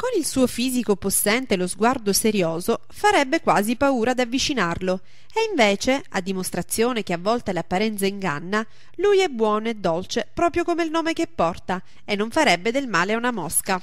Con il suo fisico possente e lo sguardo serioso farebbe quasi paura ad avvicinarlo, e invece, a dimostrazione che a volte l'apparenza inganna, lui è buono e dolce proprio come il nome che porta, e non farebbe del male a una mosca.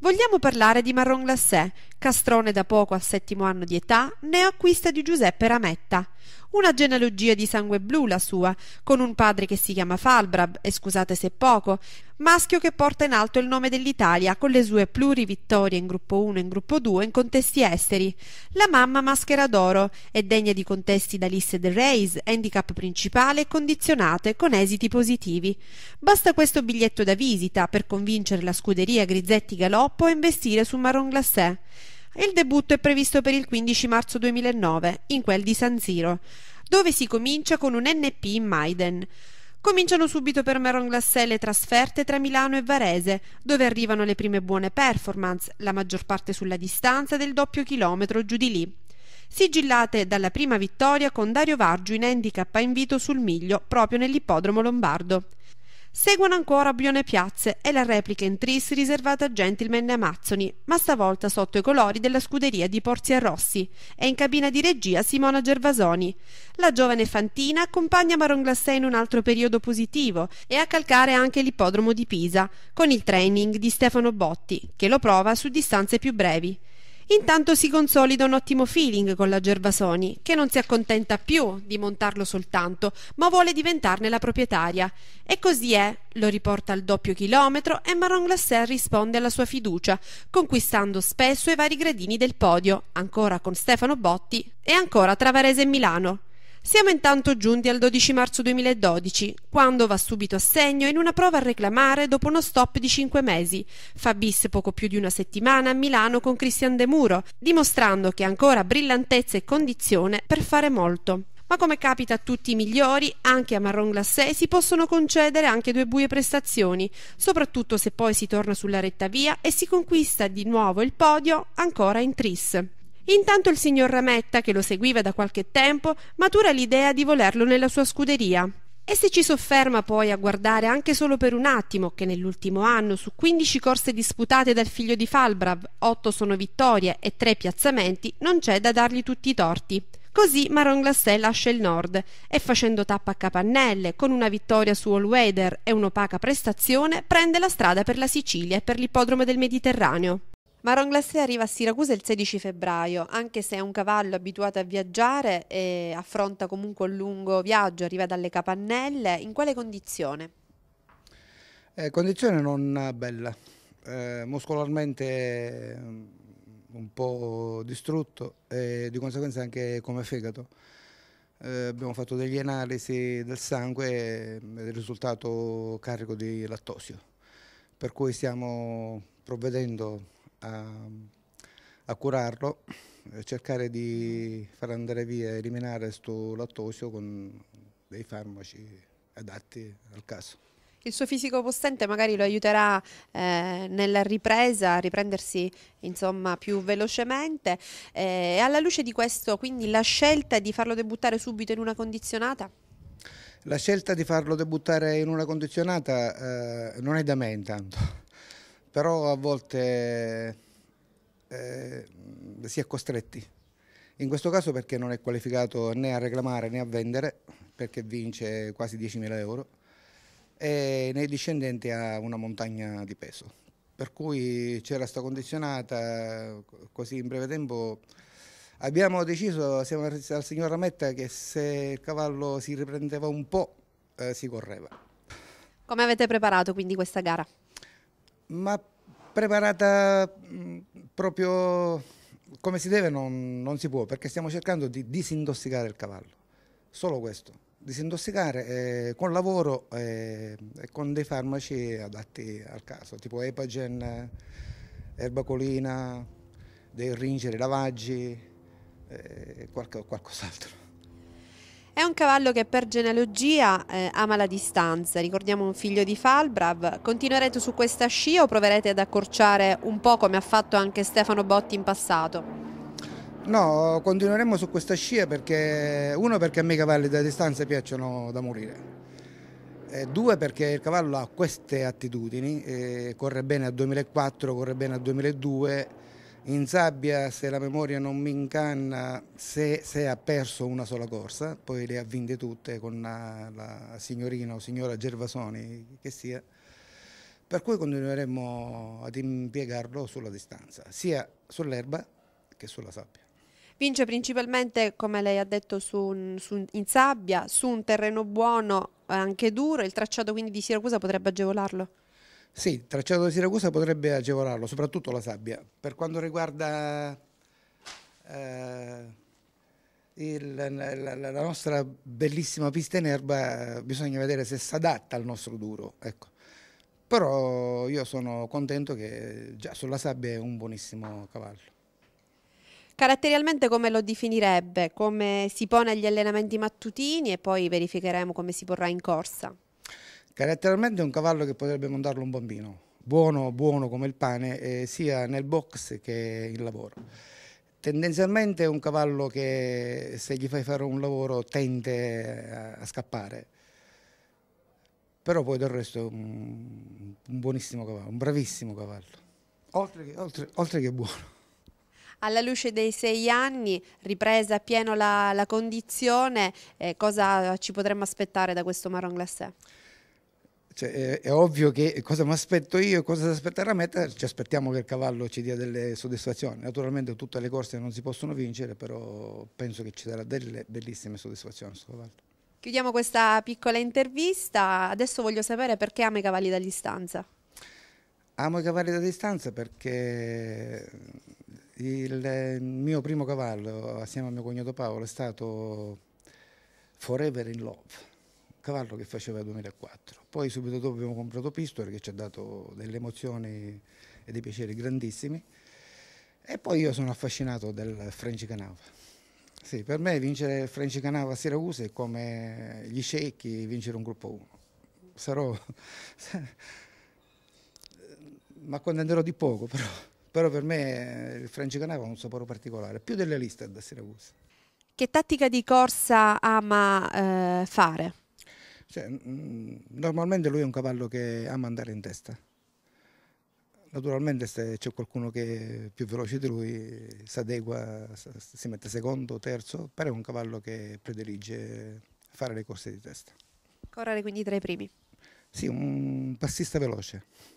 Vogliamo parlare di Marron Glacé, castrone da poco al settimo anno di età, acquista di Giuseppe Rametta. Una genealogia di sangue blu la sua, con un padre che si chiama Falbrab, e scusate se poco, maschio che porta in alto il nome dell'Italia con le sue plurivittorie in gruppo 1 e in gruppo 2 in contesti esteri. La mamma maschera d'oro è degna di contesti da liste del Reis, handicap principale e condizionate con esiti positivi. Basta questo biglietto da visita per convincere la scuderia Grizzetti Galoppo a investire su Marron Glacé e il debutto è previsto per il 15 marzo 2009 in quel di San Siro, dove si comincia con un NP in Maiden. Cominciano subito per Meron Glassè le trasferte tra Milano e Varese, dove arrivano le prime buone performance, la maggior parte sulla distanza del doppio chilometro giù di lì. Sigillate dalla prima vittoria con Dario Vargiu in handicap a invito sul miglio proprio nell'ippodromo lombardo. Seguono ancora Bione Piazze e la replica in tris riservata a Gentleman e Amazzoni, ma stavolta sotto i colori della scuderia di Porzia Rossi e in cabina di regia Simona Gervasoni. La giovane Fantina accompagna Maron Glacé in un altro periodo positivo e a calcare anche l'ippodromo di Pisa, con il training di Stefano Botti, che lo prova su distanze più brevi. Intanto si consolida un ottimo feeling con la Gervasoni, che non si accontenta più di montarlo soltanto, ma vuole diventarne la proprietaria. E così è, lo riporta al doppio chilometro e Maron Glacé risponde alla sua fiducia, conquistando spesso i vari gradini del podio, ancora con Stefano Botti e ancora tra Varese e Milano, siamo intanto giunti al 12 marzo 2012, quando va subito a segno in una prova a reclamare dopo uno stop di 5 mesi. Fa bis poco più di una settimana a Milano con Cristian De Muro, dimostrando che ha ancora brillantezza e condizione per fare molto. Ma come capita a tutti i migliori, anche a Marron Glacé si possono concedere anche due buie prestazioni, soprattutto se poi si torna sulla retta via e si conquista di nuovo il podio ancora in tris. Intanto il signor Rametta, che lo seguiva da qualche tempo, matura l'idea di volerlo nella sua scuderia. E se ci sofferma poi a guardare anche solo per un attimo che nell'ultimo anno su 15 corse disputate dal figlio di Falbrav, 8 sono vittorie e 3 piazzamenti, non c'è da dargli tutti i torti. Così Maron Glacé lascia il nord e facendo tappa a Capannelle, con una vittoria su All Weather e un'opaca prestazione, prende la strada per la Sicilia e per l'ippodromo del Mediterraneo. Maron Glacé arriva a Siracusa il 16 febbraio, anche se è un cavallo abituato a viaggiare e affronta comunque un lungo viaggio, arriva dalle capannelle, in quale condizione? Eh, condizione non bella, eh, muscolarmente mm, un po' distrutto e di conseguenza anche come fegato. Eh, abbiamo fatto degli analisi del sangue e mm, il risultato carico di lattosio, per cui stiamo provvedendo a, a curarlo, cercare di far andare via, eliminare questo lattosio con dei farmaci adatti al caso. Il suo fisico possente magari lo aiuterà eh, nella ripresa a riprendersi insomma, più velocemente eh, e eh, alla luce di questo quindi la scelta di farlo debuttare subito in una condizionata? La scelta di farlo debuttare in una condizionata eh, non è da me intanto però a volte eh, si è costretti. In questo caso perché non è qualificato né a reclamare né a vendere, perché vince quasi 10.000 euro, e nei discendenti ha una montagna di peso. Per cui c'era sta condizionata, così in breve tempo abbiamo deciso, siamo al signor Rametta, che se il cavallo si riprendeva un po' eh, si correva. Come avete preparato quindi questa gara? Ma preparata mm, proprio come si deve non, non, si può, perché stiamo cercando di disintossicare il cavallo, solo questo, disintossicare eh, con lavoro eh, e con dei farmaci adatti al caso, tipo epagen, eh, erbacolina, dei ringeri, lavaggi, eh, qualche, qualcos'altro. È un cavallo che per genealogia eh, ama la distanza, ricordiamo un figlio di Falbrav. Continuerete su questa scia o proverete ad accorciare un po' come ha fatto anche Stefano Botti in passato? No, continueremo su questa scia perché uno perché a me i cavalli da distanza piacciono da morire. E due perché il cavallo ha queste attitudini, eh, corre bene a 2004, corre bene a 2002 in sabbia, se la memoria non mi incanna, se, se, ha perso una sola corsa, poi le ha vinte tutte con la, ah, la signorina o signora Gervasoni che sia, per cui continueremo ad impiegarlo sulla distanza, sia sull'erba che sulla sabbia. Vince principalmente, come lei ha detto, su, su, in sabbia, su un terreno buono, anche duro, il tracciato quindi di Siracusa potrebbe agevolarlo? Sì, il tracciato di Siracusa potrebbe agevolarlo, soprattutto la sabbia. Per quanto riguarda eh, il, la, la, nostra bellissima pista in erba, bisogna vedere se si adatta al nostro duro. Ecco. Però io sono contento che già sulla sabbia è un buonissimo cavallo. Caratterialmente come lo definirebbe? Come si pone agli allenamenti mattutini e poi verificheremo come si porrà in corsa? Caratterialmente è un cavallo che potrebbe montarlo un bambino, buono, buono come il pane, eh, sia nel box che in lavoro. Tendenzialmente è un cavallo che se gli fai fare un lavoro tende a, a scappare, però poi del resto è un, un buonissimo cavallo, un bravissimo cavallo, oltre che, oltre, oltre che buono alla luce dei sei anni, ripresa a pieno la, la condizione, eh, cosa ci potremmo aspettare da questo Marron Glacé? Cioè, è, è, ovvio che cosa mi aspetto io e cosa si aspetterà Meta, ci aspettiamo che il cavallo ci dia delle soddisfazioni. Naturalmente tutte le corse non si possono vincere, però penso che ci darà delle bellissime soddisfazioni questo cavallo. Chiudiamo questa piccola intervista, adesso voglio sapere perché amo i cavalli da distanza. Amo i cavalli da distanza perché il mio primo cavallo, assieme a mio cognato Paolo, è stato Forever in Love cavallo che faceva 2004. Poi subito dopo abbiamo comprato Pistol che ci ha dato delle emozioni e dei piaceri grandissimi. E poi io sono affascinato del French Canava. Sì, per me vincere il French Canava a Siracusa è come gli Scecchi vincere un gruppo 1. Sarò... ma accontenterò di poco, però. però. per me il French Canava ha un sapore particolare, più delle liste da Siracusa. Che tattica di corsa ama eh, fare? Cioè, mm, mm, normalmente lui è un cavallo che ama andare in testa. Naturalmente se c'è qualcuno che è più veloce di lui si adegua, si mette secondo, terzo, però è un cavallo che predilige fare le corse di testa. Correre quindi tra i primi? Sì, un passista veloce.